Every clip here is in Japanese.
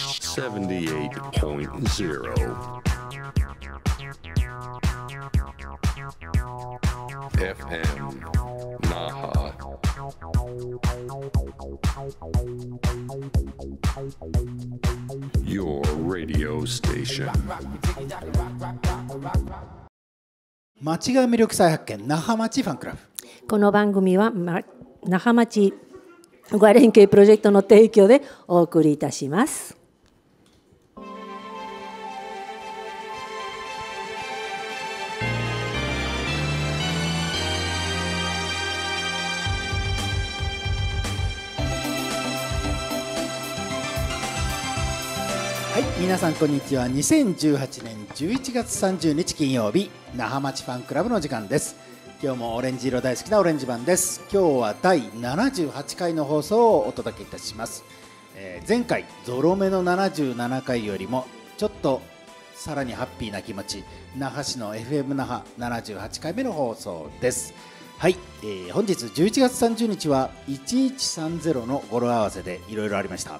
78.0 FM Naha. Your radio station. 町が魅力再発見那覇町ファンクラブこの番組は、ま、那覇町ご連携プロジェクトの提供でお送りいたします。皆さんこんにちは2018年11月30日金曜日那覇町ファンクラブの時間です今日もオレンジ色大好きなオレンジ版です今日は第78回の放送をお届けいたします、えー、前回ゾロ目の77回よりもちょっとさらにハッピーな気持ち那覇市の FM 那覇78回目の放送ですはい、えー、本日11月30日は1130の語呂合わせでいろいろありました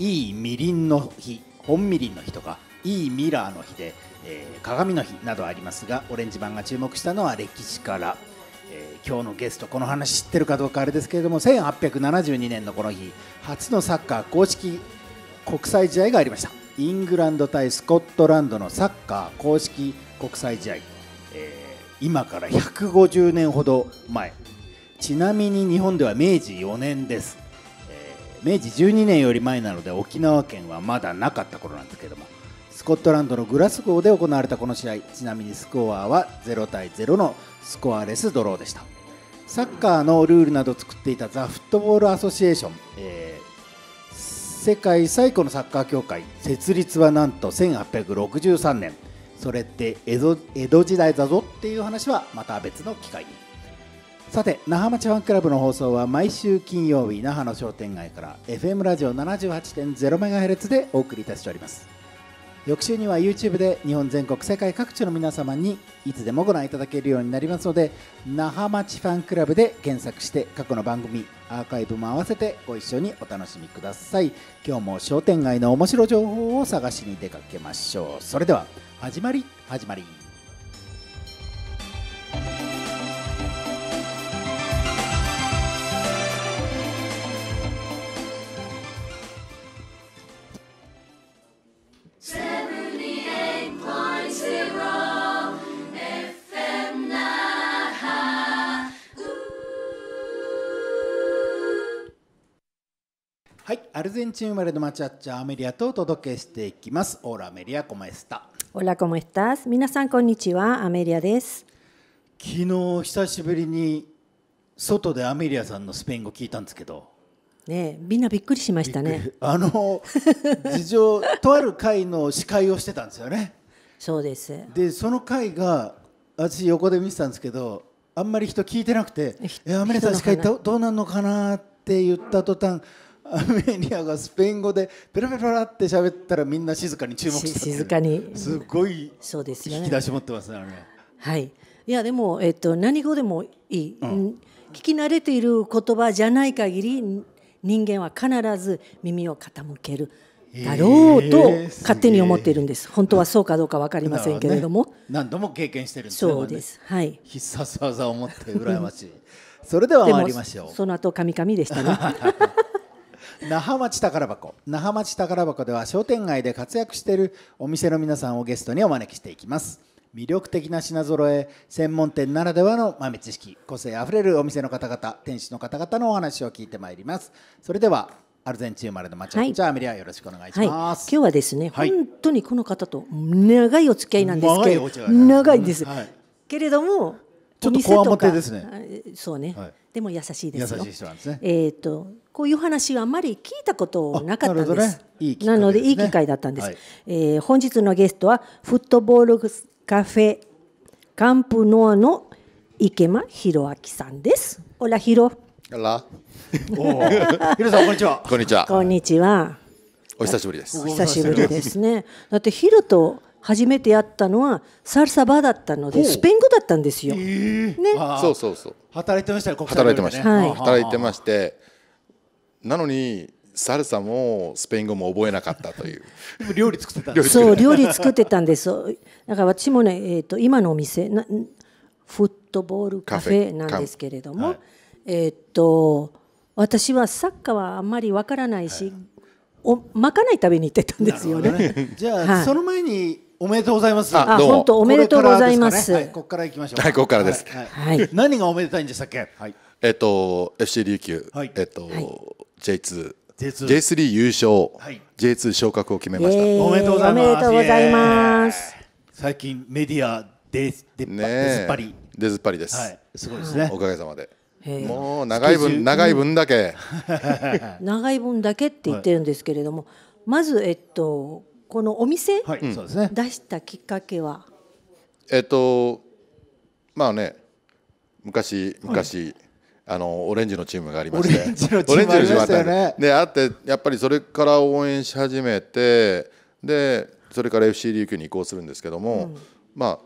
いいみりんの日本みりんの日とかいいミラーの日で、えー、鏡の日などありますがオレンジ版が注目したのは歴史から、えー、今日のゲストこの話知ってるかどうかあれですけれども1872年のこの日初のサッカー公式国際試合がありましたイングランド対スコットランドのサッカー公式国際試合、えー、今から150年ほど前ちなみに日本では明治4年です明治12年より前なので沖縄県はまだなかった頃なんですけどもスコットランドのグラスゴーで行われたこの試合ちなみにスコアは0対0のスコアレスドローでしたサッカーのルールなどを作っていたザ・フットボール・アソシエーション、えー、世界最古のサッカー協会設立はなんと1863年それって江戸時代だぞっていう話はまた別の機会に。さて那覇町ファンクラブの放送は毎週金曜日那覇の商店街から FM ラジオ 78.0MHz でお送りいたしております翌週には YouTube で日本全国世界各地の皆様にいつでもご覧いただけるようになりますので那覇町ファンクラブで検索して過去の番組アーカイブも合わせてご一緒にお楽しみください今日も商店街の面白情報を探しに出かけましょうそれでは始まり始まりはい、アルゼンチン生まれのマチャッチャアメリアとお届けしていきます。オーラアメリア、コマエスタ。オラ、コマエスタ。皆さん、こんにちは。アメリアです。昨日、久しぶりに外でアメリアさんのスペイン語聞いたんですけど。ねみんなびっくりしましたね。あの、事情、とある会の司会をしてたんですよね。そうです。で、その会が、私横で見てたんですけど、あんまり人聞いてなくて、えアメリアさん司会どどうなんのかなって言った途端、アメリアがスペイン語でペラペララって喋ったらみんな静かに注目して静かにすごいそうですね引き出し持ってますね、ね、はいいやでも、えっと、何語でもいい、うん、聞き慣れている言葉じゃない限り人間は必ず耳を傾けるだろうと勝手に思っているんです。えー、本当はそうかどうか分かりませんけれども、ね、何度も経験してるんです、ね、そうです。はい。必殺技を持って羨ましい。それでは参りましょう。その後神々でしたね。那覇町宝箱那覇町宝箱では商店街で活躍しているお店の皆さんをゲストにお招きしていきます魅力的な品揃え専門店ならではの豆知識個性あふれるお店の方々店主の方々のお話を聞いてまいりますそれではアルゼンチン生まれのマチャコチャ、アメリアよろしくお願いします、はい、今日はですね、はい、本当にこの方と長いお付き合いなんですけど長いです、んはい、けれどもちょっとこわもてですねそうね、でも優しいですよ優しい人なんですねえっ、ー、とこういう話があまり聞いたことなかったんです。なねいいでね、なのでいい機会だったんです。はい、えー、本日のゲストはフットボールカフェカンプノアの池間弘明さんです。オラヒロ。オラ。ヒロさんこんにちは。こんにちは。こんにちは。お久しぶりです。久しぶりですね。だってヒロと初めてやったのはサルサバだったのでスペイン語だったんですよ。えー、ね、そうそうそう。働いてましたよ、働いてました。はい、働いてまして、なのにサルサもスペイン語も覚えなかったという料理作ってたそう料理作ってたんですだから私もね、えーと、今のお店なフットボールカフェなんですけれども、はい、えっ、ー、と私はサッカーはあんまりわからないし、はい、おまかない食べに行ってたんですよね、ね、じゃあ、はい、その前におめでとうございます。あ、本当おめでとうございます。ここから、行きましょう。はい、ここからです。はい。何がおめでたいんでしたっけ？はい。えっと FC 琉球、はい、えっと、J2 J2, J3 優勝、はい、J2 昇格を決めました、おめでとうございますおめでとうございます、最近メディアで出ずっぱり出ずっぱりです、はい、すごいですねおかげさまでもう長い分長い分だけ長い分だけって言ってるんですけれども、はい、まずえっとこのお店、はいうん、出したきっかけはえっとまあね昔昔、はいあのオレンジのチームがありましてオレンジのチームあたよねであってやっぱりそれから応援し始めてでそれから FC 琉球に移行するんですけども、うん、まあ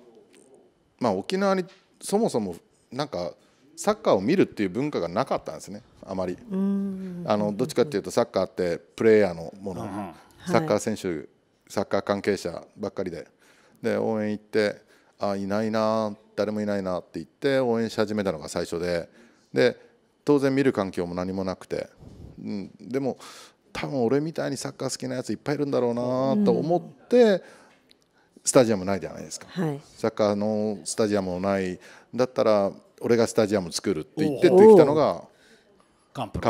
まあ沖縄にそもそもなんかサッカーを見るっていう文化がなかったんですねあまりあのどっちかっていうとサッカーってプレーヤーのもの、うん、サッカー選手、はい、サッカー関係者ばっかりでで応援行ってあいないな誰もいないなって言って応援し始めたのが最初で。で当然見る環境も何もなくて、うん、でも多分俺みたいにサッカー好きなやついっぱいいるんだろうなと思って、うん、スタジアムないじゃないですか、はい、サッカーのスタジアムもないだったら俺がスタジアム作るって言ってできたのがカンプノ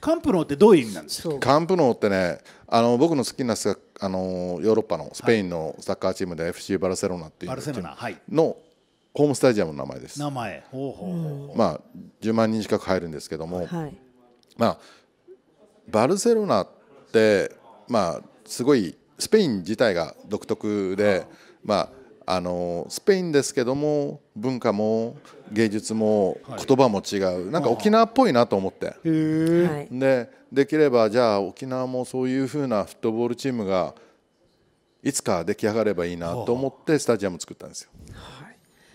カンプノってどういう意味なんですかカンプノってねあの僕の好きなあのヨーロッパのスペインのサッカーチームで FC バルセロナっていうのの、はいホームスタジアムの名前です名前ほうほうほう、まあ、10万人近く入るんですけども、はい、まあ、バルセロナって、まあ、すごいスペイン自体が独特で、まあ、あのスペインですけども文化も芸術も言葉も違う、はなんか沖縄っぽいなと思ってでできればじゃあ沖縄もそういうふうなフットボールチームがいつか出来上がればいいなと思ってスタジアム作ったんですよ。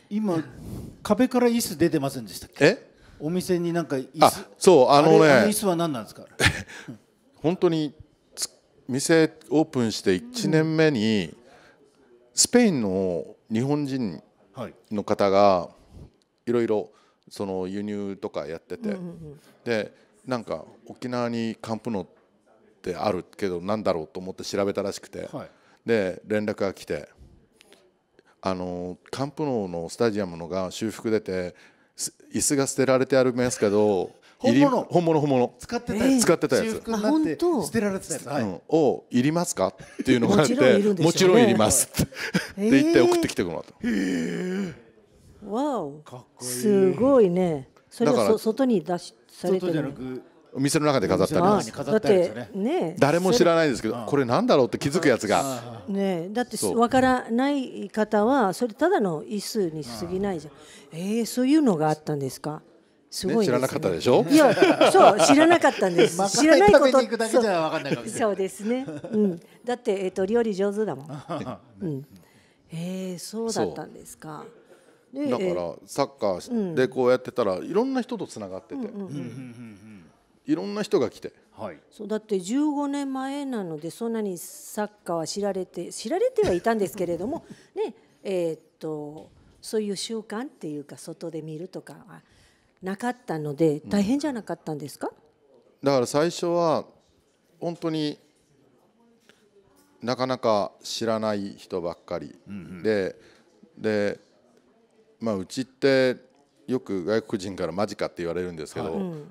今壁から椅子出てませんでしたっけお店になんか椅子あそうあのね椅子は何なんですか 本当に店オープンして1年目に、スペインの日本人の方がいろいろその輸入とかやってて、でなんか沖縄にカンプノってあるけどなんだろうと思って調べたらしくて、で連絡が来てあのカンプノーのスタジアムのが修復出て椅子が捨てられてありますけど 本物本物本物使ってたやつ、えー、使ってたやつ本当捨てられてたやつ、はいうん、をいりますかっていうのがあってもちろんい、りますって言 って送ってきてもらった、えー、わおすごいねそれは外に出しされてる、外じゃなくお店の中で飾ってありますだってね誰も知らないですけどこれなんだろうって気づくやつがねだってわからない方はそれただの椅子に過ぎないじゃんえー、そういうのがあったんですかすごい、ね、知らなかったでしょ。いや、そう知らなかったんです。知らないこと。そうですね。うん。だってえっ、ー、と料理上手だもん。うん。ええー、そうだったんですか。だからサッカーでこうやってたらいろんな人とつながってて、うんいろんな人が来て、はい、そうだって15年前なのでそんなにサッカーは知られて知られてはいたんですけれども ねえー、っとそういう習慣っていうか外で見るとかはなかったので大変じゃなかったんですか、うん、だから最初は本当になかなか知らない人ばっかり、うん、でで、まあ、うちってよく外国人からマジかって言われるんですけど、はいうん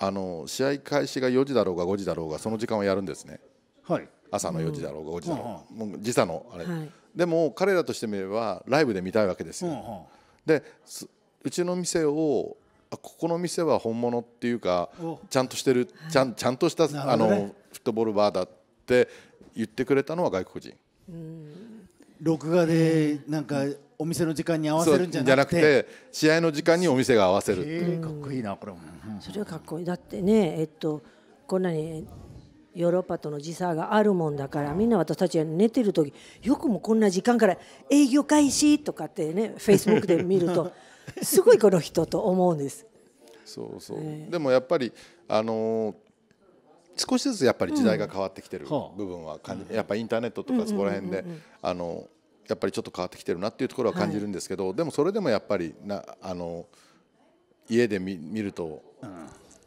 あの試合開始が4時だろうが5時だろうがその時間をやるんですね、はい、朝の4時だろうが5時だろうが、もう時差のあれ、はい、でも彼らとしてみればライブで見たいわけですよ、でうちの店をここの店は本物っていうかちゃんとしてるちゃんちゃんとした、あのフットボールバーだって言ってくれたのは外国人。録画でなんかお店の時間に合わせるんじゃなくて試合の時間にお店が合わせるかっこいいなこれも、それはかっこいいだってねえっとこんなにヨーロッパとの時差があるもんだからみんな私たちが寝てる時よくもこんな時間から営業開始とかってねフェイスブックで見ると すごいこの人と思うんです。そうそう、えー、でもやっぱりあのー少しずつやっぱり時代が変わってきてる部分は、うん、やっぱインターネットとかそこら辺で、あのやっぱりちょっと変わってきてるなっていうところは感じるんですけど、はい、でもそれでもやっぱりなあの家で見ると、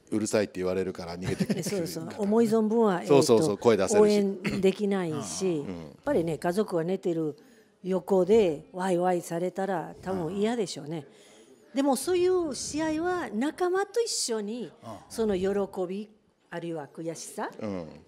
うるさいって言われるから逃げてくる そうそう思い存分は、そうそうそう声出せる応援できないし、やっぱりね家族が寝てる横でワイワイされたら多分嫌でしょうね、でもそういう試合は仲間と一緒にその喜びあるいは悔しさ、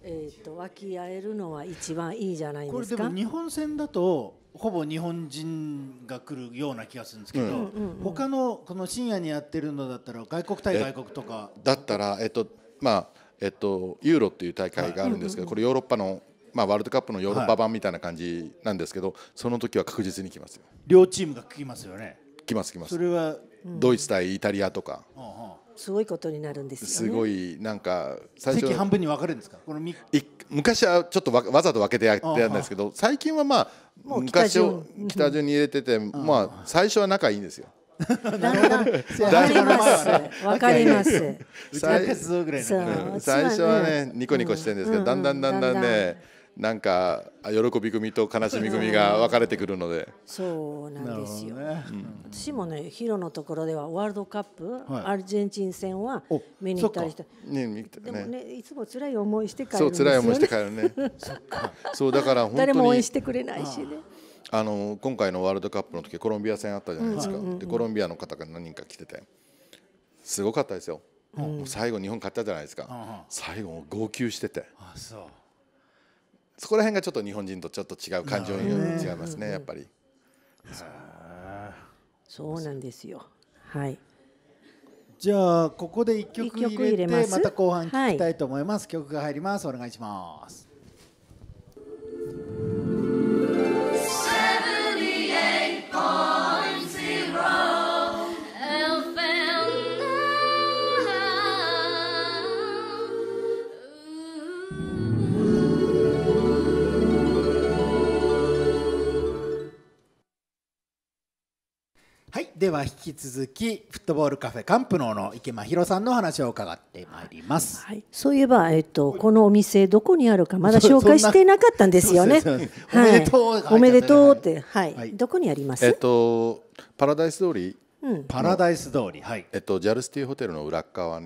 えっと、とき合えるのは一番いいじゃないですか。これでも日本戦だとほぼ日本人が来るような気がするんですけど、うんうん、他のこの深夜にやってるのだったら外国対外国とかだったらえっとまあえっとユーロっていう大会があるんですけど、これヨーロッパのまあ、ワールドカップのヨーロッパ版みたいな感じなんですけど、はい、その時は確実に来ますよ両チームが来ますよね来ます来ますそれは、うん、ドイツ対イタリアとか、うんうん、すごいことになるんです、ね、すごいなんか最初半分に分かるんですかこの昔はちょっとわわざと分けてやってたんですけど最近はまあ昔を北順に入れてて、まあ最初は仲いいんですよ。だんだんわかりますわかります。最初はねニコニコしてるんですけど、だんだんだんだんね。なんか喜び組と悲しみ組が分かれてくるのでそうなんですよ、ね私もねヒロのところではワールドカップ、はい、アルゼンチン戦は見に行ったりして、ねでもねいつも辛い思いして帰るんですよ、ね、そう辛い思いして帰るね そうだから誰も応援してくれないしねあの今回のワールドカップの時コロンビア戦あったじゃないですか、うんうんうん、でコロンビアの方が何人か来ててすごかったですよ、うん、最後日本勝ったじゃないですか、うん、最後号泣しててあそうそこら辺がちょっと日本人とちょっと違う感情に違いますね、やっぱり。そうなんですよ。はい。じゃあここで一曲入れてまた後半聞きたいと思います。はい、曲が入ります。お願いします。では引き続きフットボールカフェカンプノーの池間博さんの話を伺ってまいります、はい、そういえば、えっと、このお店どこにあるかまだ紹介してなかったんですよね、はい、おめでとう、はい、おめでとうって、はい、はい、どこにありますえっとパラダイス通りうん、パラダイス通り、はい、えっと、ジャルスティホテルの裏側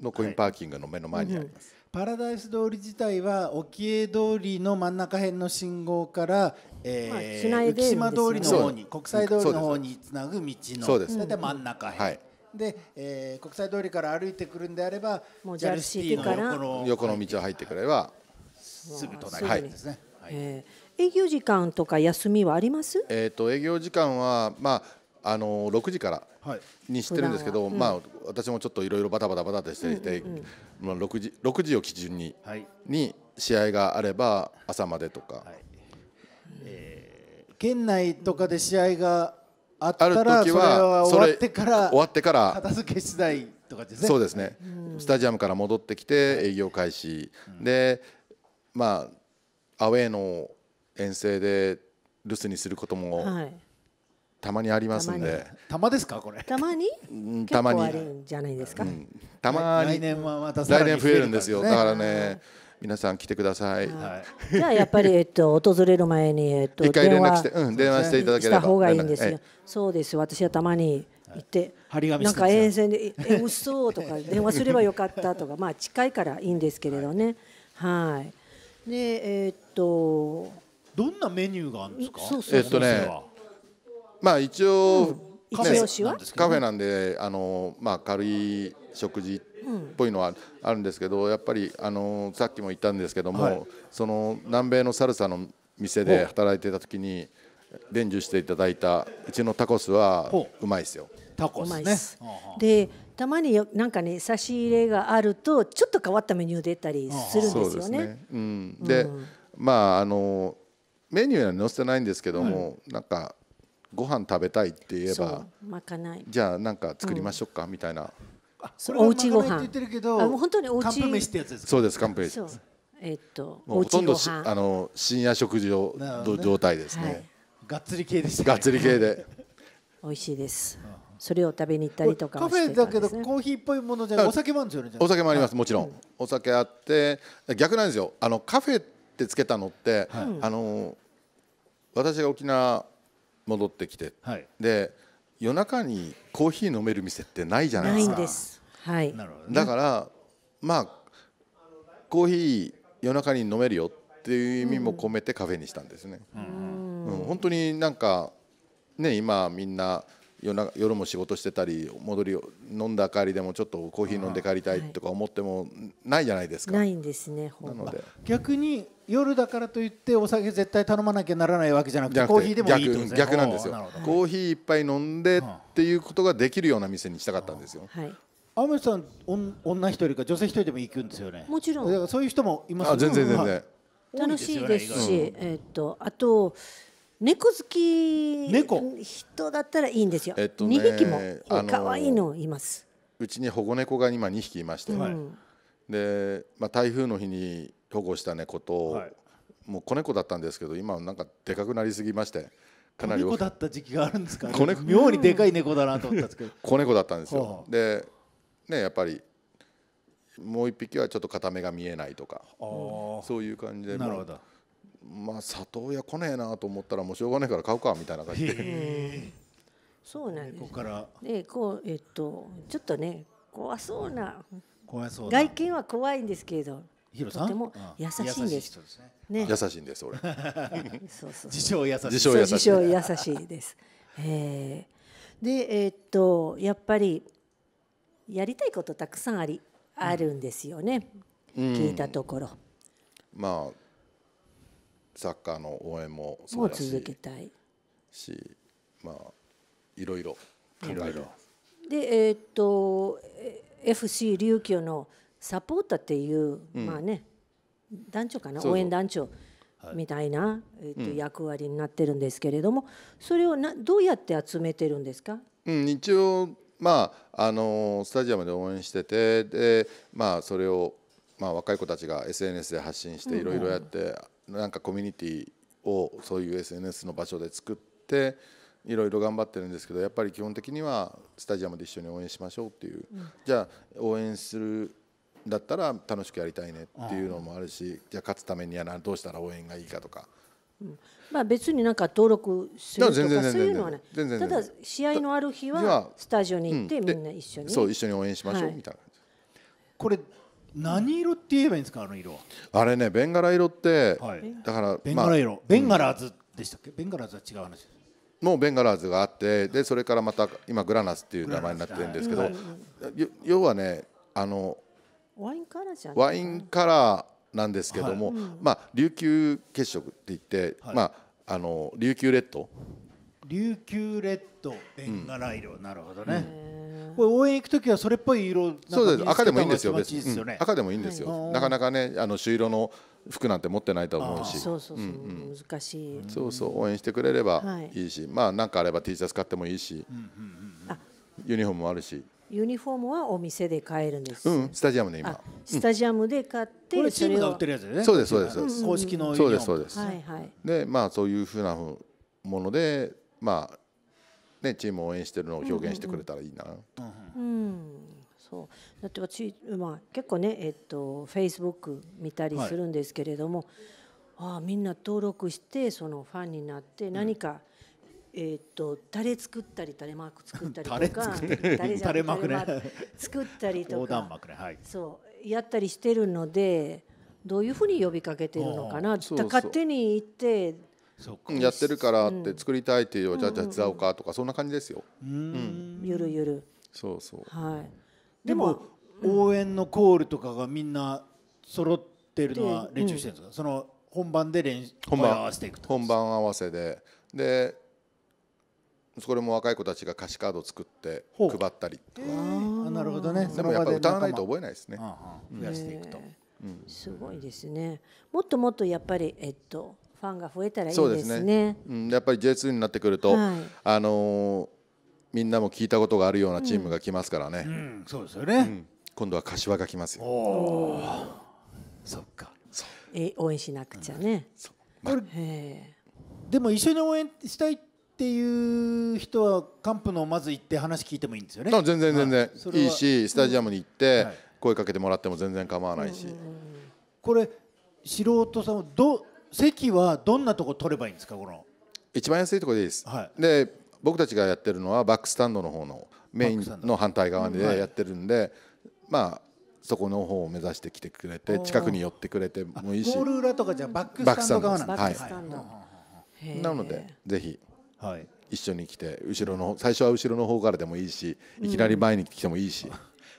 のコインパーキングの目の前にあります。パラダイス通り自体は沖江通りの真ん中辺の信号から、えー、まあ、浮島通りの方に国際通りの方につなぐ道の大体真ん中辺。はいで、えー、国際通りから歩いてくるんであれば、ジャルシティの横の横の道を入ってくれば、すぐ隣はいですね。はいえー、営業時間とか休みはあります？えっ、と営業時間はまああの6時からにしてるんですけど、はい、まあ、私もちょっといろいろバタバタバタとしていて、うんうんうん、まあ、6, 時6時を基準にはい、に試合があれば朝までとか、はいえー、県内とかで試合があったらそれは終わってから終わってから片付け次第とかですねそうですね、うん、スタジアムから戻ってきて営業開始、うん、でまあアウェイの遠征で留守にすることもはい。たまにありますんでたまですかこれたまに、たまにあるんじゃないですか、たまに来年はまた来年増えるんですよ、だからね皆さん来てください、はい、じゃあやっぱり、えっと、訪れる前に、えっと、一回連絡して、うん、電話していただければした方がいいんですよ、そうです私はたまに行って、なんか沿線で「え嘘そとか「電話すればよかった」とかまあ近いからいいんですけれどねはいでえっとどんなメニューがあるんですかえっとねまあ一応、ね、カフェなんであの、まあ、軽い食事っぽいのはあるんですけどやっぱりあのさっきも言ったんですけども、はい、その南米のサルサの店で働いてた時に伝授していただいたうちのタコスはうまいですよ。タコスね、でたまになんかね差し入れがあるとちょっと変わったメニュー出たりするんですよね。ねうん、で、うん、まああのメニューには載せてないんですけども、はい、なんかご飯食べたいって言えばまかないじゃあなんか作りましょうか、みたいなそれおうちご飯って言ってるけどあもう本当におうちカンプ飯ってやつですかそうですカンプ飯えっとほとんどあの深夜食事を、状態ですね、がっつり系でした、がっつり系で 美味しいですそれを食べに行ったりとかカフェだけどコーヒーっぽいものじゃお酒もあるんですよねお酒もありますもちろん、お酒あって逆なんですよあのカフェってつけたのって、あの私が沖縄戻ってきて、はい、で夜中にコーヒー飲める店ってないじゃないですか。すはい、だからまあコーヒー夜中に飲めるよっていう意味も込めてカフェにしたんですね。うん、うん、本当になんかね今みんな夜夜も仕事してたり戻り飲んだ帰りでもちょっとコーヒー飲んで帰りたいとか思ってもないじゃないですか。ないんですねなので逆に夜だからといってお酒絶対頼まなきゃならないわけじゃなくてコーヒーでもいいと、ね、逆なんですよコーヒー一杯飲んでっていうことができるような店にしたかったんですよ。はいアメさん女一人か女性一人でも行くんですよね。もちろん。そういう人もいます、あ全然全然。はい、楽しいですし、うん、えっとあと猫好き猫人だったらいいんですよ。えっと、ね、2匹も可愛いのいます。うちに保護猫が今2匹いまして、はい、で、まあ、台風の日に保護した猫と、はい、もう子猫だったんですけど今なんかでかくなりすぎましてかなり子だった時期があるんですか、ね、子猫妙にでかい猫だなと思ったんですけど子猫だったんですよ。でねやっぱりもう一匹はちょっと片目が見えないとかそういう感じでなるほどまあ里親来ねえなと思ったらもうしょうがないから買うかみたいな感じで。そうなんです。ここからでこうえっとちょっとね怖そうな怖そう外見は怖いんですけれど。とても優しいんです。優しいんです俺。そうそう。自称優しい。自称優しい。自称優しいです。えー、でえっとやっぱりやりたいことたくさんありあるんですよね。聞いたところ。まあサッカーの応援もそうだし続けたいし、まあ、いろいろ考えるで、えー、っと FC 琉球のサポーターっていう、うん、まあね団長かな応援団長みたいな、はい、えっと役割になってるんですけれども、うん、それをなどうやって集めてるんですか、うん、一応、まあ、あのスタジアムで応援しててで、まあ、それを、まあ、若い子たちが SNS で発信していろいろやって。うんうんなんかコミュニティをそういう SNS の場所で作っていろいろ頑張ってるんですけどやっぱり基本的にはスタジアムで一緒に応援しましょうっていう、うん、じゃあ応援するだったら楽しくやりたいねっていうのもあるしじゃあ勝つためにはどうしたら応援がいいかとか。うん、まあ別になんか登録するとかそういうのはねただ試合のある日はスタジオに行ってみんな一緒に、そう一緒に応援しましょうみたいな、はい、これ何色って言えばいいんですかあの色あれねベンガラ色って、はい、だからベンガラ色、まあ、ベンガラーズでしたっけ、うん、ベンガラーズは違う話もうベンガラーズがあってでそれからまた今グラナスっていう名前になってるんですけど、はい、要はねあのワインカラーじゃワインカラーなんですけども、はい、まあ琉球血色って言って、まああの琉球レッド琉球レッドベンガラ色、なるほどね、これ応援行く時はそれっぽい色そうです赤でもいいんですよ別に、ねうん、赤でもいいんですよ、はい、なかなかねあの朱色の服なんて持ってないと思うしそうそうそう、うん難しいそうそう応援してくれればいいし、はい、まあなんかあれば T シャツ買ってもいいし、うんうんうん、ユニフォームもあるしユニフォームはお店で買えるんです。うん、スタジアムで今。スタジアムで買って、うん、これチームが売ってるやつね。そうですそうです。公式のそうですそうです。はいはい。でまあそういうふうなものでまあね、チームを応援してるのを表現してくれたらいいな。うん、うんそうだってまあ、結構ね、えっと、フェイスブック見たりするんですけれども、はい、ああみんな登録してそのファンになって何か、うん、えー、っとタレ作ったりタレマーク作ったりとかタレマーク作ったりとか、ねはい、そうやったりしてるのでどういうふうに呼びかけてるのかな勝手に言ってっやってるからって作りたいっていうじゃあ手伝おうかとかそんな感じですよ。うん、ゆるゆるそうそう、はい、でも応援のコールとかがみんな揃ってるのは練習してるんですか、その本番で練本番合わせていく本番合わせででそれも若い子たちが歌詞カードを作って配ったりとか、えー、なるほどねでもやっぱ歌わないと覚えないですね増やしていくと、すごいですねもっともっとやっぱりえっとファンが増えたらいいですね。うすねうん、やっぱり J2 になってくると、はい、あのー、みんなも聞いたことがあるようなチームが来ますからね。うん、そうですよね、今度は柏が来ますよ。そっか。え応援しなくちゃね。までも一緒に応援したいっていう人はカンプのまず行って話聞いてもいいんですよね。全然全然、い、いしスタジアムに行って声かけてもらっても全然構わないし。これ素人さんど席はどんなとこ取ればいいんですかこの一番安いところでいいです、はい、で僕たちがやってるのはバックスタンドの方のメインの反対側でやってるんで、うんはい、まあそこの方を目指してきてくれて近くに寄ってくれてもいいしゴール裏とかじゃバックスタンド側なんです、はい、なのでぜひ、はい、一緒に来て後ろの最初は後ろの方からでもいいしいきなり前に来てもいいし、うん、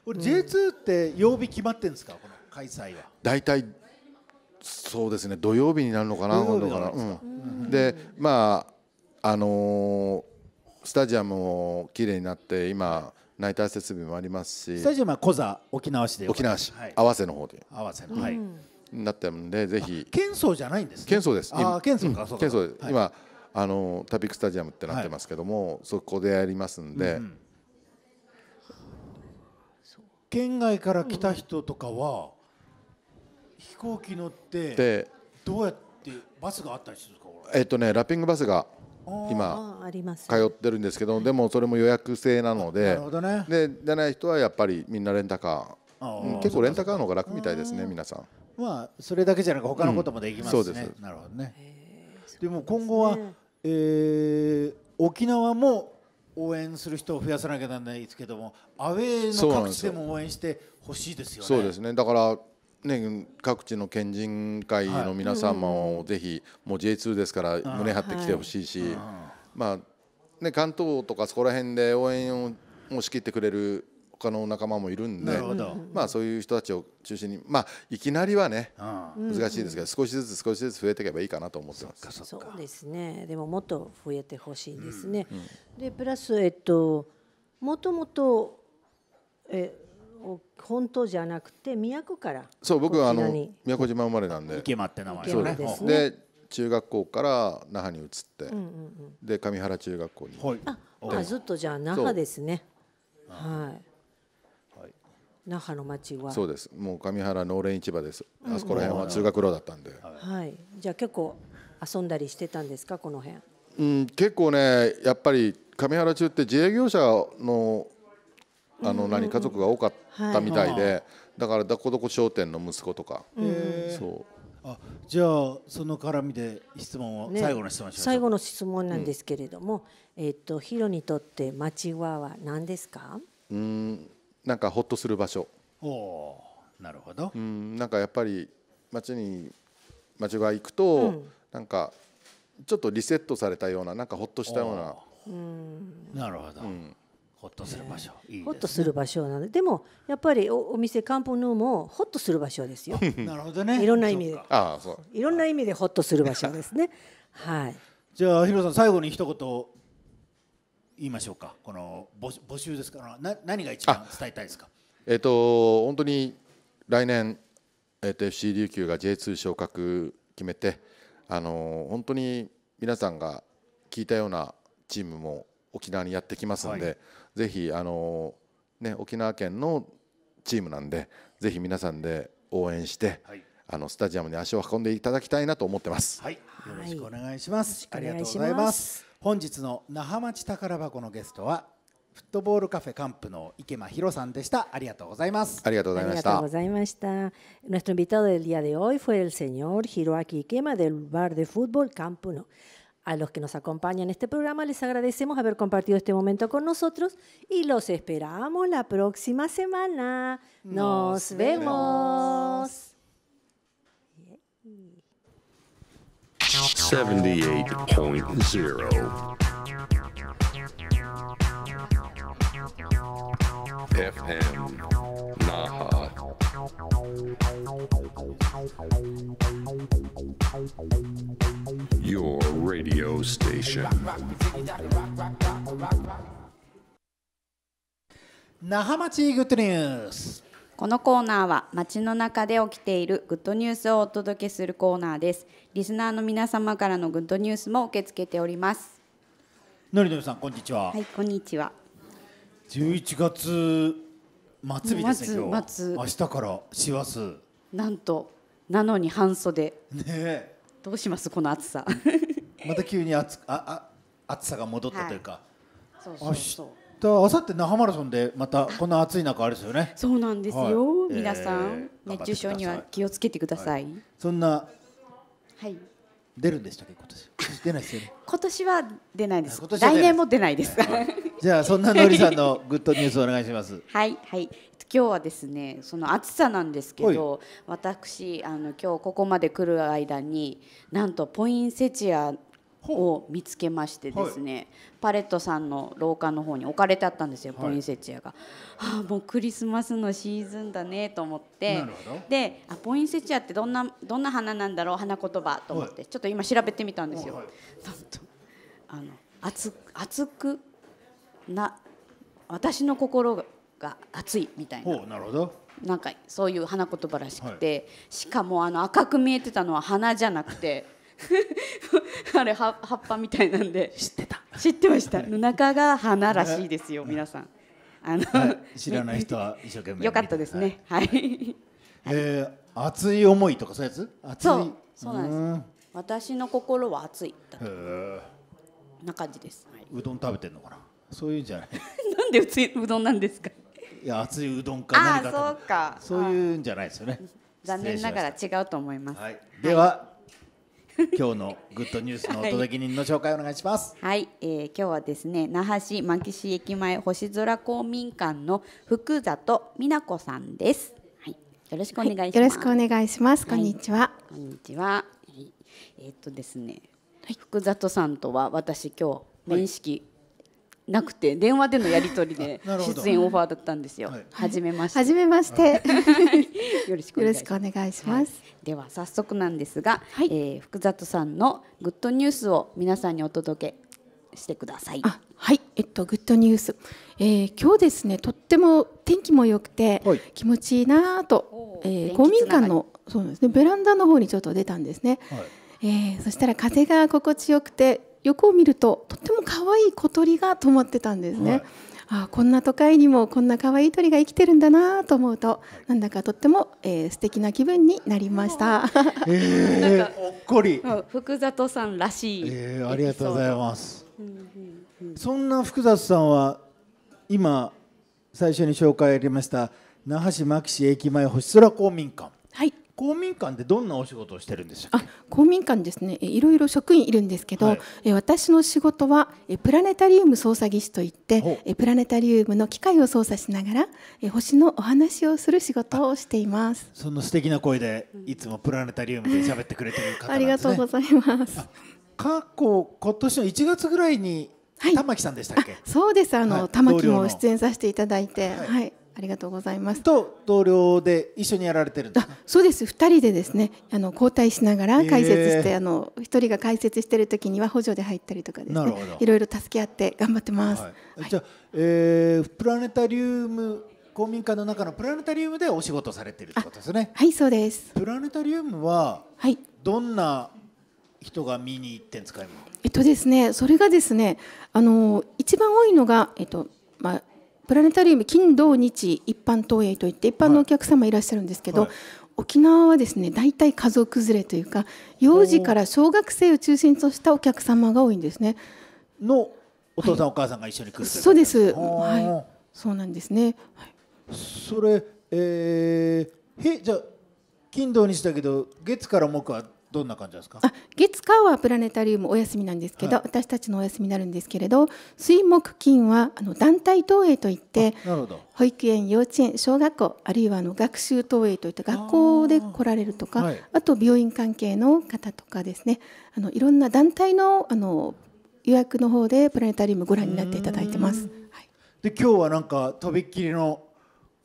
これ J2 って曜日決まってるんですかこの開催は大体そうですね土曜日になるのかな今度からでまああのスタジアムも綺麗になって今内体設備もありますしスタジアムは小座沖縄市で沖縄市、合わせの方で合わせの、はいなってたんでぜひ県総じゃないんです県総ですあ県総か、うん、県総です、今あのタピックスタジアムってなってますけども、はい、そこでやりますんで、うん、県外から来た人とかは、飛行機乗ってどうやってバスがあったりするんですかえっとねラッピングバスが今通ってるんですけどでもそれも予約制なのででじゃない人はやっぱりみんなレンタカー結構レンタカーの方が楽みたいですね皆さんまあそれだけじゃなく他のこともできますね、うん、そうですなるほどねでも今後は、えー、沖縄も応援する人を増やさなきゃならないですけどもアウェーの各地でも応援してほしいですよねそうですねだからね、各地の県人会の皆さんもぜひ、もう J2 ですから胸張ってきてほしいし、まあね、関東とかそこら辺で応援を押し切ってくれる他の仲間もいるんで、まあ、そういう人たちを中心に、まあ、いきなりはね、難しいですけど少しずつ少しずつ増えていけばいいかなと思ってますそうですねでももっと増えてほしいですね。うんうん、でプラス、えっと、もともとえ本当じゃなくて宮古からそう僕はあの宮古島生まれなんで池間って名前ですねで中学校から那覇に移って、うんうんうん、で上原中学校に、はい、あずっとじゃあ那覇ですねはい、はい、那覇の町はそうですもう上原農連市場です、あそこら辺は通学路だったんで、はい、はい、じゃあ結構遊んだりしてたんですかこの辺うん結構ねやっぱり上原中って自営業者のあの何家族が多かったみたいで、だからどこどこ商店の息子とか、そうあじゃあその絡みで質問を、ね、最後の質問最後の質問なんですけれども、うん、えっ、とヒロにとって町はは何ですか？うんなんかほっとする場所。おおなるほど。うんなんかやっぱり町に町が行くと、うん、なんかちょっとリセットされたようななんかほっとしたような。うんなるほど。うんほっとする場所、ね、ほっとする場所なのででもやっぱりお店カンポヌーもほっとする場所ですよ なるほどねいろんな意味であそういろんな意味でほっとする場所ですね はいじゃあヒロさん最後に一言言いましょうかこの募集ですからな何が一番伝えたいですかえっ、ー、と本当に来年、えーと、と FC 琉球が J2 昇格決めてあの本当に皆さんが聞いたようなチームも沖縄にやってきますので、はいぜひあの、ね、沖縄県のチームなんでぜひ皆さんで応援して、はい、あのスタジアムに足を運んでいただきたいなと思ってます。はい、よろしくお願いします。はい、ありがとうございます。本日の那覇町宝箱のゲストはフットボールカフェカンプの池間博さんでした。ありがとうございます。ありがとうございました。ありがとうございました。Nuestro invitado del día de hoy fue el señor Hiroaki Ikema del bar de fútbol Campuno. A los que nos acompañan en este programa les agradecemos haber compartido este momento con nosotros y los esperamos la próxima semana. Nos, vemos. 78.0 FM radio station. 那覇町グッドニュースこのコーナーは街の中で起きているグッドニュースをお届けするコーナーですリスナーの皆様からのグッドニュースも受け付けておりますのりのりさんこんにちははいこんにちは11月末日ですね明日から師走なんとなのに半袖ねどうしますこの暑さまた急に暑ああ暑さが戻ったというか、はい、そうそうそう明後日那覇マラソンでまたこんな暑い中あれですよねそうなんですよ、はい、皆さん、えー、熱中症には気をつけてください、はい、そんなはい出るんでしたっけ今年出ないですよね 今年は出ないです来年も出ないです、はい、じゃあそんなのりさんのグッドニュースお願いします はいはい今日はですねその暑さなんですけど私あの今日ここまで来る間になんとポインセチアを見つけましてですね、はい、パレットさんの廊下の方に置かれてあったんですよ、ポインセチアが。はああもうクリスマスのシーズンだねと思ってであポインセチアってどんなどんな花なんだろう花言葉と思って、はい、ちょっと今調べてみたんですよ。あの熱熱くな私の心が熱いみたいな。なるほどなんかそういう花言葉らしくて、しかもあの赤く見えてたのは花じゃなくて あれ葉っぱみたいなんで知ってた知ってました、は中が花らしいですよ、皆さんあの、はい、知らない人は一生懸命 よかったですねはい、はい、え ー、熱い思いとかそういうやつ熱いそうそうなんです私の心は熱いだな感じです、はい、うどん食べてんのかなそういうんじゃないなんでうつうどんなんですかいや熱いうどんか何かそうかそういうんじゃないですよね残念ながら違うと思います、はい、では、今日のグッドニュースのお届け人の紹介お願いします。はい、えー、今日はですね那覇市牧市駅前星空公民館の福里美奈子さんです。はい、よろしくお願いします。はい、よろしくお願いします。こんにちは。はい、こんにちは。はい、えー、っとですね、はい、福里さんとは私今日面識なくて電話でのやり取りで出演オファーだったんですよ。はじめまして。初めまして。よろしくお願いします。では早速なんですが、はい、えー、福里さんのグッドニュースを皆さんにお届けしてください。はい、えっとグッドニュース、えー、今日ですねとっても天気も良くて、はい、気持ちいいなと、えー、公民館のそうですねベランダの方にちょっと出たんですね。はい、えー、そしたら風が心地よくて横を見るととっても可愛い小鳥が止まってたんですね。はいあこんな都会にもこんな可愛い鳥が生きてるんだなと思うとなんだかとっても、えー、素敵な気分になりました。えー、なんかおっこり福里さんらしい、えー、ありがとうございます。うんうんうん、そんな福里さんは今最初に紹介ありました那覇市牧市駅前星空公民館。はい。公民館でどんなお仕事をしてるんでしあ公民館ですねいろいろ職員いるんですけど、はい、私の仕事はえプラネタリウム操作技師といってえプラネタリウムの機械を操作しながらえ星のお話をする仕事をしていますその素敵な声でいつもプラネタリウムで喋ってくれてる方、ね、ありがとうございます過去今年の1月ぐらいにはい、玉木さんでしたっけ、そうですあの、はい、玉木も出演させていただいて、はい、はい、ありがとうございます。と同僚で一緒にやられてるんですそうです。二人でですね、あの交代しながら解説して、えー、あの一人が解説してる時には補助で入ったりとかですね、いろいろ助け合って頑張ってます。はい、じゃあ、えー、プラネタリウム公民館の中のプラネタリウムでお仕事されてるってことですね。はい、そうです。プラネタリウムは、はい、どんな人が見に行ってんですか、はえっとですね、それがですね、あの一番多いのがえっとまあプラネタリウム金土日一般投影といって一般のお客様いらっしゃるんですけど、はいはい、沖縄はですね大体家族連れというか幼児から小学生を中心としたお客様が多いんですね。のお父さん、はい、お母さんが一緒に来るそうです。はい。そうなんですね。はい、それ、えー、へじゃあ金土日だけど月から木はどんな感じですかあ月火はプラネタリウムお休みなんですけど、はい、私たちのお休みになるんですけれど水木金はあの団体投影といって保育園幼稚園小学校あるいはあの学習投影といった学校で来られるとかあはい、あと病院関係の方とかですねあのいろんな団体のあの予約の方でプラネタリウムご覧になっていただいてます。はい、で今日はなんかとびっきりの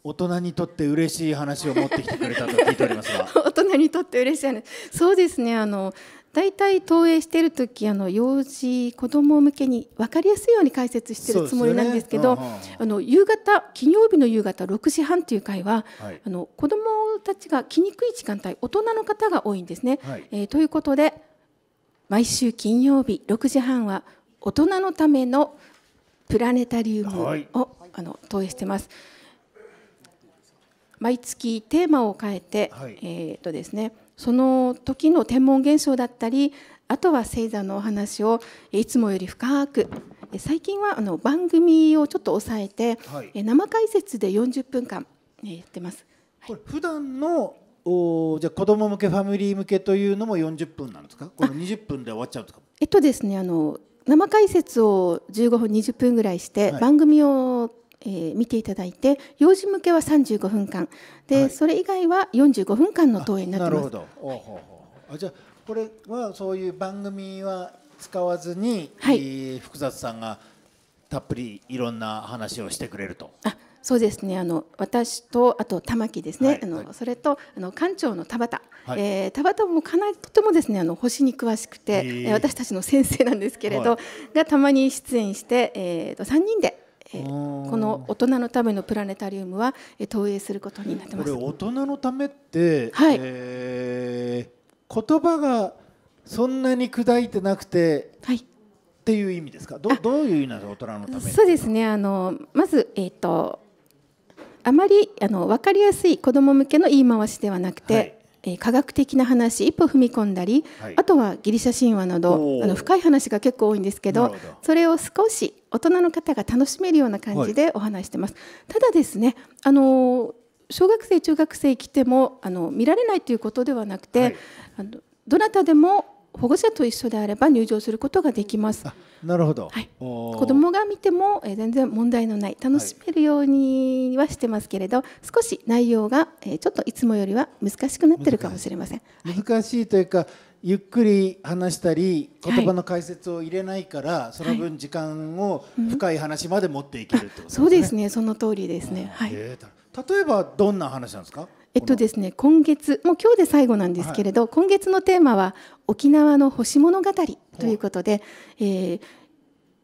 大人にとって嬉しい話を持ってきてくれたと聞いておりますが 大人にとって嬉しい話そうですねあの大体投影してる時あの幼児子ども向けに分かりやすいように解説してるつもりなんですけど、ねうんうん、あの夕方金曜日の夕方6時半という回は、はい、あの子どもたちが来にくい時間帯大人の方が多いんですね。はい、えー、ということで毎週金曜日6時半は大人のためのプラネタリウムを、はい、あの投影してます。毎月テーマを変えて、はい、えっ、ー、とですねその時の天文現象だったりあとは星座のお話をいつもより深く最近はあの番組をちょっと抑えて、はい、生解説で40分間やってます。これ普段のおじゃ子ども向けファミリー向けというのも40分なんですかこの20分で終わっちゃうんですえっとですねあの生解説を15分20分ぐらいして、番組をえー、見ていただいて幼児向けは35分間で、はい、それ以外は45分間の投影になってます。なるほど、あじゃこれはそういう番組は使わずに、はい、えー、福里さんがたっぷりいろんな話をしてくれると。あそうですねあの私とあと玉木ですね、はい、あの、はい、それとあの館長の田畑、はい、えー、田畑もかなりとてもですねあの星に詳しくて、えー、私たちの先生なんですけれど、がたまに出演して、えーと、と3人でこの大人のためのプラネタリウムは、投影することになってます大人のためって、はい、えー、言葉がそんなに砕いてなくて、はい、っていう意味ですかどどういう意味なんですか大人のためそうですねあのまず、えーと、あまりあのわかりやすい子ども向けの言い回しではなくて、はいえ科学的な話一歩踏み込んだり、はい、あとはギリシャ神話などあの深い話が結構多いんですけどそれを少し大人の方が楽しめるような感じでお話してます。はい、ただですねあの小学生中学生来てもあの見られないということではなくて、はい、あのどなたでも保護者と一緒であれば入場することができます。なるほど、はい、子供が見ても、え全然問題のない楽しめるようにはしてますけれど、はい、少し内容が、えちょっといつもよりは難しくなってるかもしれません。難しいというか、ゆっくり話したり言葉の解説を入れないから、その分時間を深い話まで持っていけると、ねうん、そうですねその通りですね、はい、例えばどんな話なんですかえっとですね、今月もう今日で最後なんですけれど、今月のテーマは沖縄の星物語ということで、えー、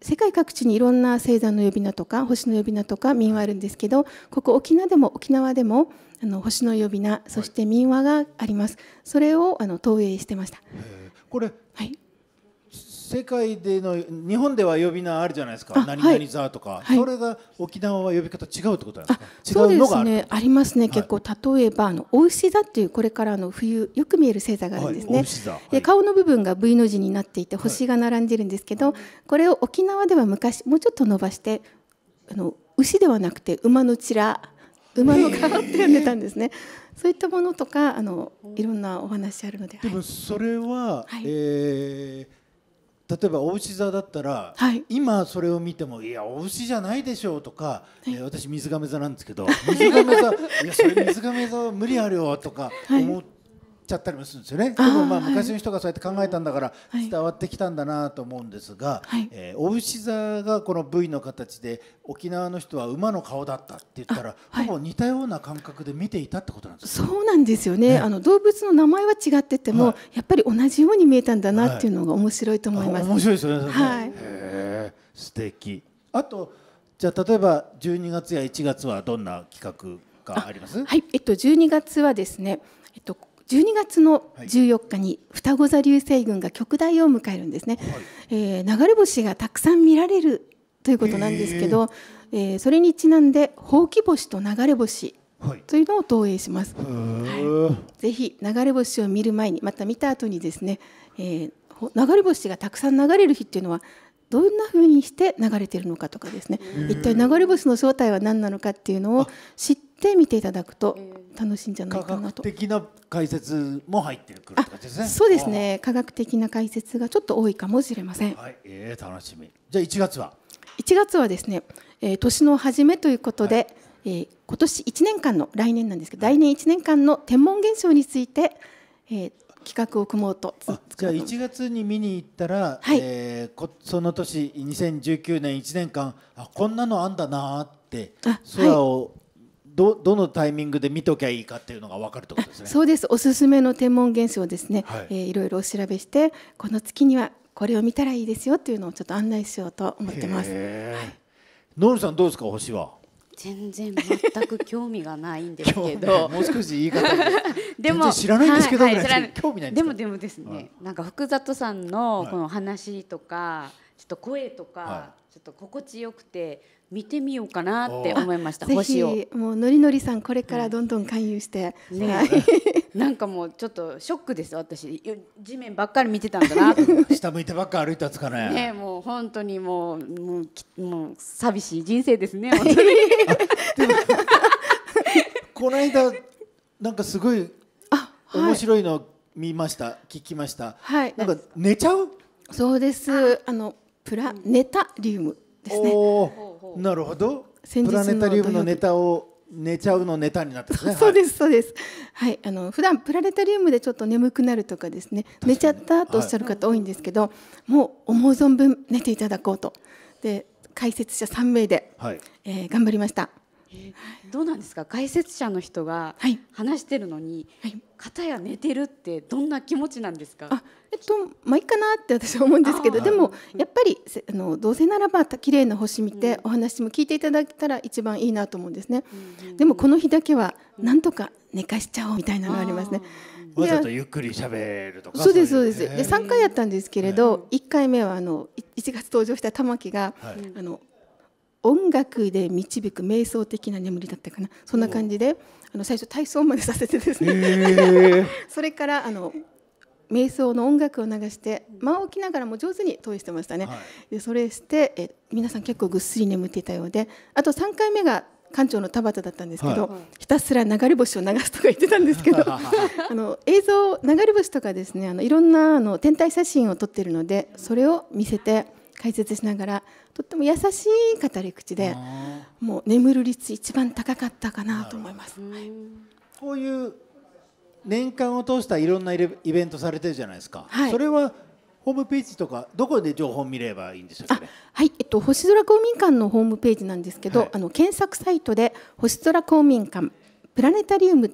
世界各地にいろんな星座の呼び名とか星の呼び名とか民話あるんですけどここ沖縄でも沖縄でもあの星の呼び名そして民話があります、それをあの投影してましたこれ、はい、世界での日本では呼び名あるじゃないですか、何々座とか、はい、それが沖縄は呼び方違うってことなんですか、違うのがあるそうですね、ありますね、結構、例えば、あのお牛座っていう、これからの冬、よく見える星座があるんですね、で顔の部分が V の字になっていて、星が並んでるんですけど、これを沖縄では昔、もうちょっと伸ばして、あの牛ではなくて、馬のちら。馬の顔って呼んでたんですね。そういったものとかあのいろんなお話あるので。でもそれは、はい、えー例えばお牛座だったら、はい、今それを見てもいやお牛じゃないでしょうとか、はい、えー、私水亀座なんですけど水亀座いやそれ水亀座無理あるよとか思っちゃったりもするんですよね。でもまあ昔の人がそうやって考えたんだから伝わってきたんだなと思うんですが、はい、えー、お牛座がこの V の形で沖縄の人は馬の顔だったって言ったら、はい、ほぼ似たような感覚で見ていたってことなんですかそうなんですよね。ねあの動物の名前は違ってても、はい、やっぱり同じように見えたんだなっていうのが面白いと思います。面白いですね。はい。素敵。あとじゃあ例えば12月や1月はどんな企画があります？はい。えっと12月はですね。えっと12月の14日に双子座流星群が極大を迎えるんですね、はい、えー、流れ星がたくさん見られるということなんですけど、えー、えー、それにちなんでほうき星と流れ星というのを投影します、はいはい、ぜひ流れ星を見る前にまた見た後にですね、えー、流れ星がたくさん流れる日っていうのはどんなふうにして流れてるのかとかですね一体流れ星の正体は何なのかっていうのを知って見ていただくと楽しいんじゃないかなと。的な解説も入ってくるですね。そうですね。科学的な解説がちょっと多いかもしれません。はい、えー、楽しみ。じゃあ1月は1月はですね、えー、年の初めということで、はい、えー、今年1年間の来年なんですけど来年1年間の天文現象について、えー、企画を組もうとじゃあ1月に見に行ったら、はい、えー、その年2019年1年間あこんなのあんだなって空をどどのタイミングで見ときゃいいかっていうのが分かるとこですね。そうですおすすめの天文現象ですね、はいえー、いろいろお調べしてこの月にはこれを見たらいいですよっていうのをちょっと案内しようと思ってます。はい、ノールさんどうですか星は全然全く興味がないんですけどもう少し言い方でも知らないんですけど、はいはい、興味ないでもでもですね、うなんか福里さんのこの話とか、はい、ちょっと声とか、はい、ちょっと心地よくて見てみようかなって思いました星をもうノリノリさんこれからどんどん勧誘して、はい、ね、なんかもうちょっとショックです私地面ばっかり見てたんだな下向いてばっかり歩いたつかねねもう本当にもうもうきもう寂しい人生ですね 本当にこの間なんかすごい面白いの見ました、はい、聞きました、はい、なんか寝ちゃうそうですあのプラネタリウムですねなるほど先日プラネタリウムのネタを寝ちゃうのネタになって、ね、そうですそうです。はい、あの普段プラネタリウムでちょっと眠くなるとかですね、寝ちゃったとおっしゃる方多いんですけど、はい、もう思う存分寝ていただこうと。で、解説者3名で、はい、えー、頑張りました。どうなんですか解説者の人が話してるのに、はい、片や寝てるってどんな気持ちなんですかあ、えっとまあ、いいかなって私は思うんですけどでもやっぱりあのどうせならば綺麗な星見て、お話も聞いていただけたら一番いいなと思うんですね、でもこの日だけはなんとか寝かしちゃおうみたいなのがありますね。わざとゆっくり喋るとかそうですそうですで3回やったんですけれど、え1回目はあの1月登場した玉木が、あの音楽で導く瞑想的な眠りだったかなそんな感じであの最初体操までさせてですね、えー、それからあの瞑想の音楽を流して間を置きながらも上手に投影してましたね、はい、でそれしてえ皆さん結構ぐっすり眠っていたようであと3回目が館長の田畑だったんですけど、はい、ひたすら流れ星を流すとか言ってたんですけど あの映像流れ星とかですねあのいろんなあの天体写真を撮ってるのでそれを見せて。解説しながらとっても優しい語り口でもう眠る率一番高かったかなと思います、はい、こういう年間を通したいろんなイベントされてるじゃないですか、はい、それはホームページとかどこで情報を見ればいいんでしょう、はい、えっと星空公民館のホームページなんですけど、はい、あの検索サイトで星空公民館プラネタリウム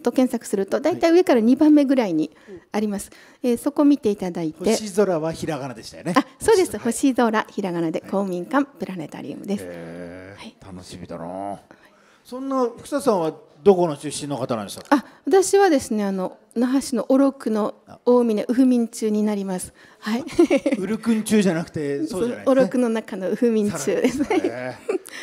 と検索すると大体上から2番目ぐらいにあります、えー、そこ見ていただいて星空はひらがなでしたよねあそうです、星空ひらがなで公民館プラネタリウムです、はい、楽しみだなそんな福田さんはどこの出身の方なんでしたあ、私はですね、あの那覇市のオロクの大峰ウフミン中になります。はい。ウルクン中じゃなくて、そうじゃない、ね、オロクの中のウフミン中です、ね、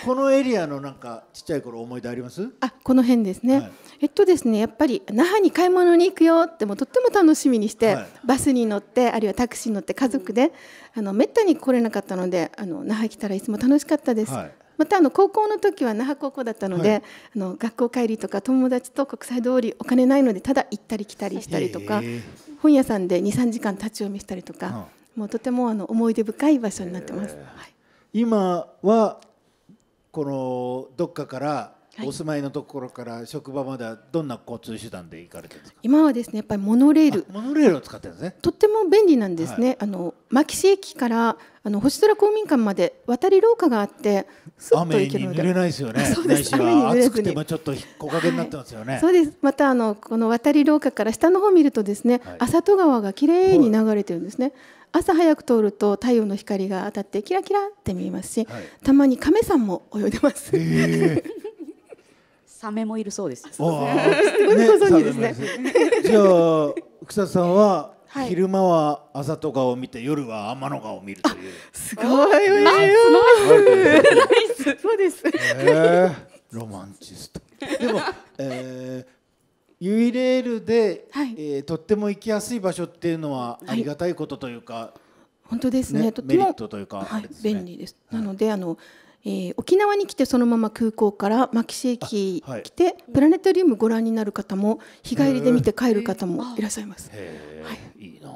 このエリアのなんかちっちゃい頃思い出あります？あ、この辺ですね。はい、えっとですね、やっぱり那覇に買い物に行くよってもとっても楽しみにして、はい、バスに乗ってあるいはタクシーに乗って家族であのめったに来れなかったので、あの那覇来たらいつも楽しかったです。はいまたあの高校の時は那覇高校だったので、はい、あの学校帰りとか友達と国際通りお金ないのでただ行ったり来たりしたりとか本屋さんで23時間立ち読みしたりとか、もうとてもあの思い出深い場所になってます。はい、今はこのどっかからはい、お住まいのところから職場まではどんな交通手段で行かれてるんですか今はですねやっぱりモノレールモノレールを使ってるんですねとっても便利なんですね、はい、あの牧師駅からあの星空公民館まで渡り廊下があってすっと行けるので雨に濡れないですよね そうです雨に濡れてちょっと木陰になってますよね、はい、そうですまたあのこの渡り廊下から下の方見るとですね、はい、浅戸川が綺麗に流れてるんですね、朝早く通ると太陽の光が当たってキラキラって見えますし、たまに亀さんも泳いでます、えーサメもいるそうです。すごいご存知ですね。じゃあ草さんは昼間は朝とかを見て夜は天の川を見るというすごいわよ そうです、ロマンチストでも、えー、ユイレールで、はい、えー、とっても行きやすい場所っていうのはありがたいことというか、はい、本当ですね、ね、メリットというか、便利です、なのであのえー、沖縄に来てそのまま空港から牧師駅来て、はい、プラネタリウムご覧になる方も日帰りで見て帰る方もいらっしゃいます。はい、いいな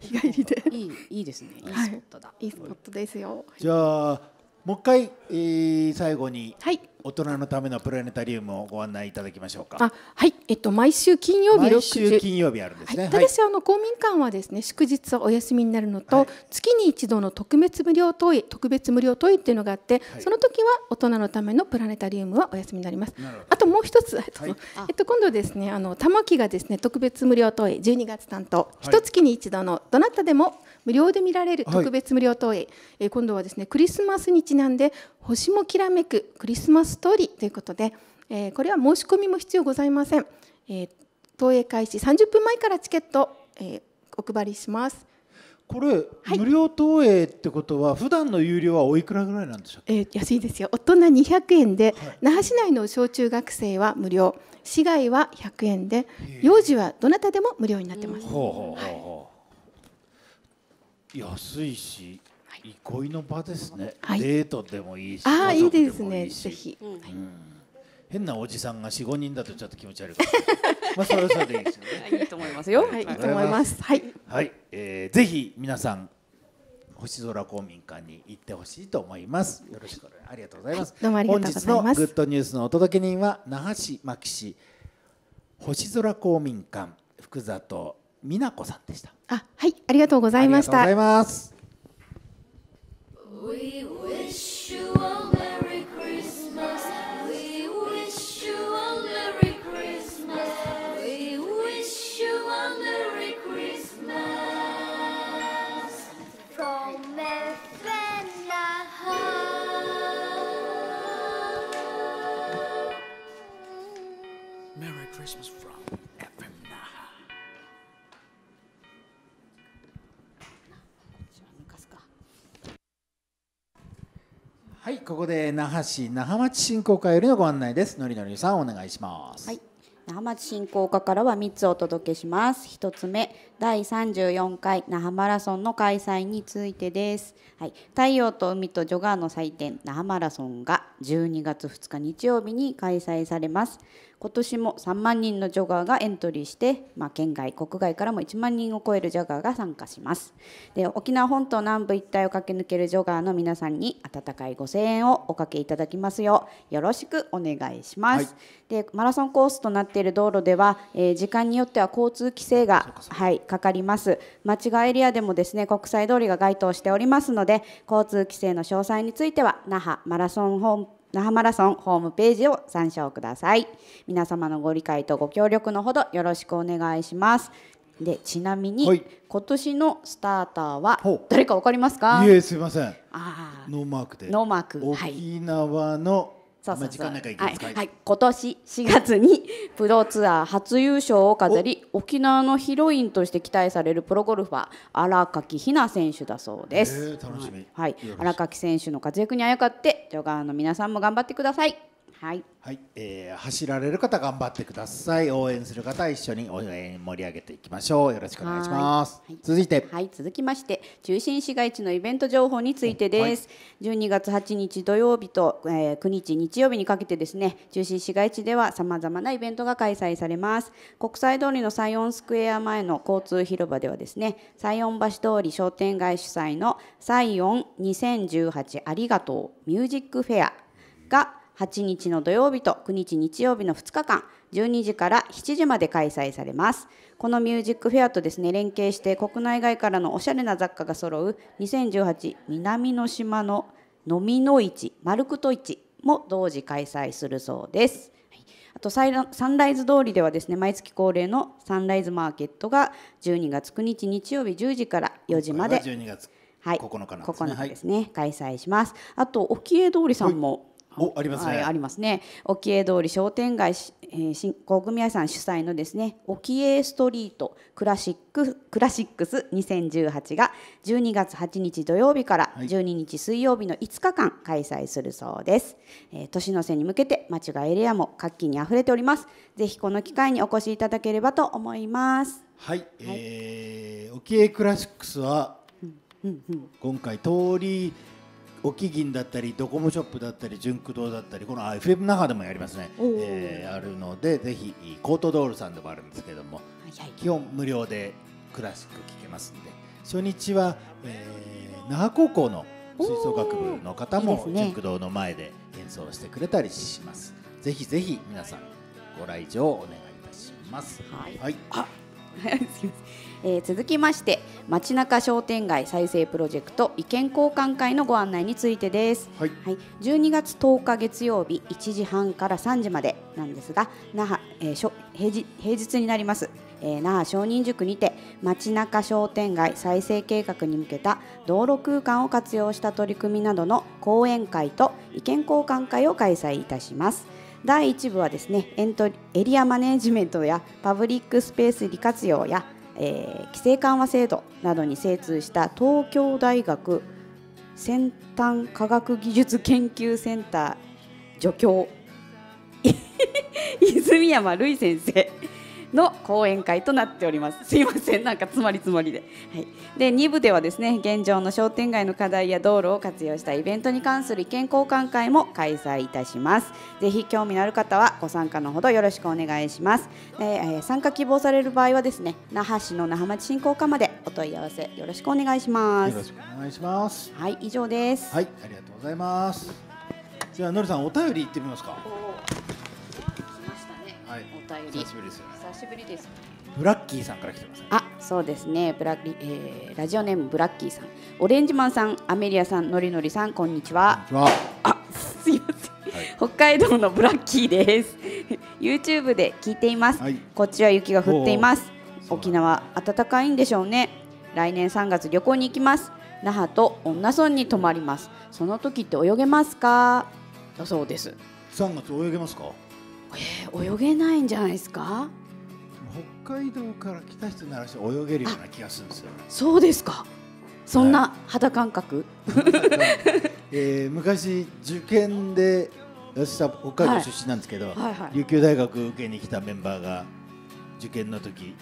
日帰りでいいいいですねいいスポットだ、はい、いいスポットですよ。じゃあもう一回、えー、最後に、はい、大人のためのプラネタリウムをご案内いただきましょうか。あはい、えっと、毎週金曜日毎週金曜日あるんですね。はい、ただし、あの公民館はですね祝日はお休みになるのと、はい、月に一度の特別無料問い特別無料問いっていうのがあって、はい、その時は大人のためのプラネタリウムはお休みになります。あともう一つ、えっと、えっと、今度ですねあの玉木がですね特別無料問い12月担当、一月に一度のどなたでも無料で見られる特別無料投影、え、はい、今度はですねクリスマスにちなんで「星もきらめくクリスマスストーリー」ということで、えこれは申し込みも必要ございません、え投影開始30分前からチケット、えお配りしますこれ、はい、無料投影ってことは普段の有料はおいくらぐらいなんでしょうえー、安いですよ大人200円で、はい、那覇市内の小中学生は無料市外は100円で幼児はどなたでも無料になってます。ほうほうほうほうはい安いし、憩いの場ですね、デートでもいいしああいいですねぜひ、変なおじさんが四五人だとちょっと気持ち悪い。まあそれそれでいいですよね。いいと思いますよ。はい、いいと思います。はい。はい、えー、ぜひ皆さん星空公民館に行ってほしいと思います。よろしくお願いありがとうございます。どうもありがとうございます。本日のグッドニュースのお届け人は那覇市牧市星空公民館福里美奈子さんでした。あ、はい、ありがとうございました。ありがとうございます。はい、ここで那覇市那覇町振興課よりのご案内です。のりのりさんお願いします。はい、那覇町振興課からは3つお届けします。1つ目、第34回那覇マラソンの開催についてです。はい、太陽と海とジョガーの祭典那覇マラソンが12月2日日曜日に開催されます今年も3万人のジョガーがエントリーして、まあ、県外国外からも1万人を超えるジョガーが参加しますで沖縄本島南部一帯を駆け抜けるジョガーの皆さんに温かいご声援をおかけいただきますようよろしくお願いします、はい、でマラソンコースとなっている道路では、えー、時間によっては交通規制がはい、かかります町がエリアでもですね国際通りが該当しておりますので交通規制の詳細については那覇マラソン本那覇マラソンホームページを参照ください皆様のご理解とご協力のほどよろしくお願いしますでちなみに、はい、今年のスターターは誰かわかりますかいえすいませんあノーマークでノーマーク沖縄のそうそうそうはい、はい、今年4月にプロツアー初優勝を飾り沖縄のヒロインとして期待されるプロゴルファー荒垣ひな選手だそうです、はい、はい、荒垣選手の活躍にあやかってジョガーの皆さんも頑張ってくださいはい、はいえー、走られる方頑張ってください応援する方一緒に応援盛り上げていきましょうよろしくお願いします、はい、続いてはい続きまして中心市街地のイベント情報についてです、はい、12月8日土曜日と、えー、9日日曜日にかけてですね中心市街地ではさまざまなイベントが開催されます国際通りのサイオンスクエア前の交通広場ではですねサイオン橋通り商店街主催のサイオン2018ありがとうミュージックフェアが8日の土曜日と9日日曜日の2日間12時から7時まで開催されますこのミュージックフェアとですね連携して国内外からのおしゃれな雑貨が揃う2018南の島ののみの市マルクト市も同時開催するそうです。あとサンライズ通りではですね毎月恒例のサンライズマーケットが12月9日日曜日10時から4時まで。は1月9日ですね、はい、9日ですね、はい、開催します。あと沖江通りさんもおありますね、はい、ありますね沖江通り商店街、えー、振興組合さん主催のですね沖江ストリートクラシッククラシックス2018が12月8日土曜日から12日水曜日の5日間開催するそうです、はい、えー、年の瀬に向けて町がエリアも活気にあふれておりますぜひこの機会にお越しいただければと思いますはい、はい、えー、沖江クラシックスは、うんうんうん、今回通り五木銀だったりドコモショップだったりジュンク堂だったりこの FM 那覇でもやりますね、えー、あるのでぜひコートドールさんでもあるんですけども、はいはい、基本無料でクラシック聴けますんで初日は、えー、那覇高校の吹奏楽部の方もジュンク堂の前で演奏してくれたりします。ぜひぜひ皆さんご来場お願いいたします。はい、はい えー、続きまして町中商店街再生プロジェクト意見交換会のご案内についてです、はい、はい、12月10日月曜日1時半から3時までなんですが那覇、えー、しょ平日平日になります、えー、那覇商人塾にて町中商店街再生計画に向けた道路空間を活用した取り組みなどの講演会と意見交換会を開催いたします。第1部はですねエントエリアマネジメントやパブリックスペース利活用や、えー、規制緩和制度などに精通した東京大学先端科学技術研究センター助教 泉山瑠衣先生の講演会となっておりますすいませんなんかつまりつまりで,、はい、で2部ではですね現状の商店街の課題や道路を活用したイベントに関する意見交換会も開催いたしますぜひ興味のある方はご参加のほどよろしくお願いしますえー、参加希望される場合はですね那覇市の那覇町振興課までお問い合わせよろしくお願いしますよろしくお願いしますはい以上ですはいありがとうございますじゃあのりさんお便り行ってみますか便り久しぶりですよね久しぶりですブラッキーさんから来てます、あそうですねブラッキー、えー、ラジオネームブラッキーさんオレンジマンさんアメリアさんのりのりさんこんにちはあすいませんはい、北海道のブラッキーです YouTube で聞いています、はい、こっちは雪が降っています沖縄暖かいんでしょうね来年3月旅行に行きます那覇と女村に泊まりますその時って泳げますかそうです3月泳げますかえー、泳げないんじゃないですか北海道から来た人なら泳げるような気がするんですよそうですかそんな肌感覚、はい、えー、昔受験で私は北海道出身なんですけど、はいはいはい、琉球大学受けに来たメンバーが受験の時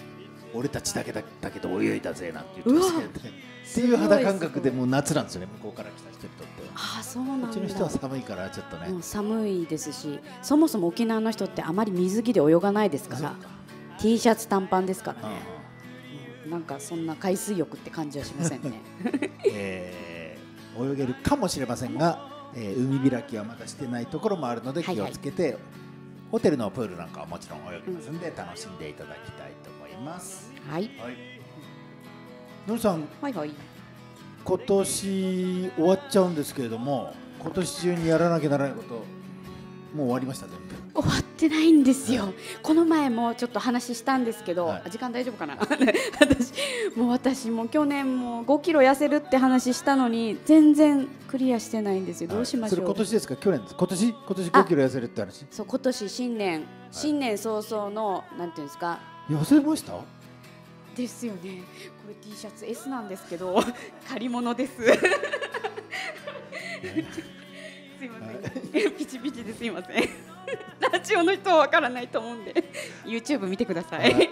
俺たちだけだったけど泳いだぜなんて言ってましたけど、ねっていう肌感覚でもう夏なんですよね向こうから来た人にとってはあそうなんこっちの人は寒いからちょっとね寒いですしそもそも沖縄の人ってあまり水着で泳がないですから T シャツ短パンですからね、うん、なんかそんな海水浴って感じはしませんね、えー、泳げるかもしれませんが、えー、海開きはまだしてないところもあるので気をつけて、はいはい、ホテルのプールなんかはもちろん泳ぎますんで、楽しんでいただきたいと思います。はい、はいのりさん、はいはい、今年終わっちゃうんですけれども今年中にやらなきゃならないこともう終わりました全部終わってないんですよ、はい、この前もちょっと話したんですけど、はい、時間大丈夫かな 私もう私も去年も5キロ痩せるって話したのに全然クリアしてないんですよ、はい、どうしましょう今年ですか去年です今年今年5キロ痩せるって話そう今年新年新年早々の、なんていうんですか痩せましたですよねこれ T シャツ S なんですけど 借り物です すいませんピチピチですいません ラジオの人はわからないと思うんで YouTube 見てください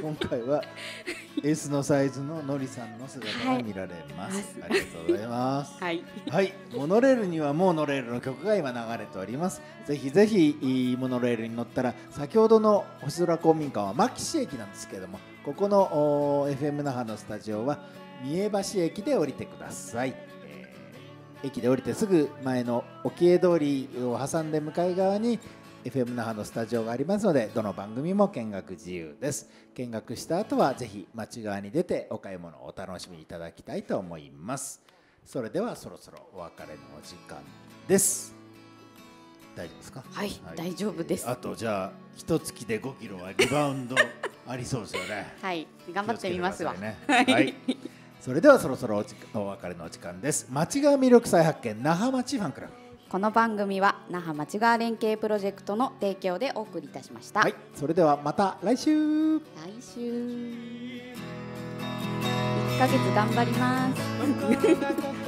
今回は S のサイズののりさんの姿が見られます、はい、ありがとうございます はい、はい、モノレールにはもうノレールの曲が今流れておりますぜひぜひいいモノレールに乗ったら先ほどの星空公民館は牧師駅なんですけどもここの FM 那覇のスタジオは三重橋駅で降りてください、えー、駅で降りてすぐ前の沖江通りを挟んで向かい側に FM 那覇のスタジオがありますのでどの番組も見学自由です見学した後はぜひ町側に出てお買い物をお楽しみいただきたいと思いますそれではそろそろお別れのお時間です大丈夫ですか、はい、はい、大丈夫です、あとじゃあ一月で5キロはリバウンド ありそうですよねはい頑張ってみますわ、ね、はいそれではそろそろおお別れのお時間です町側魅力再発見那覇町ファンクラブこの番組は那覇町川連携プロジェクトの提供でお送りいたしました、はい、それではまた来週来週一ヶ月頑張ります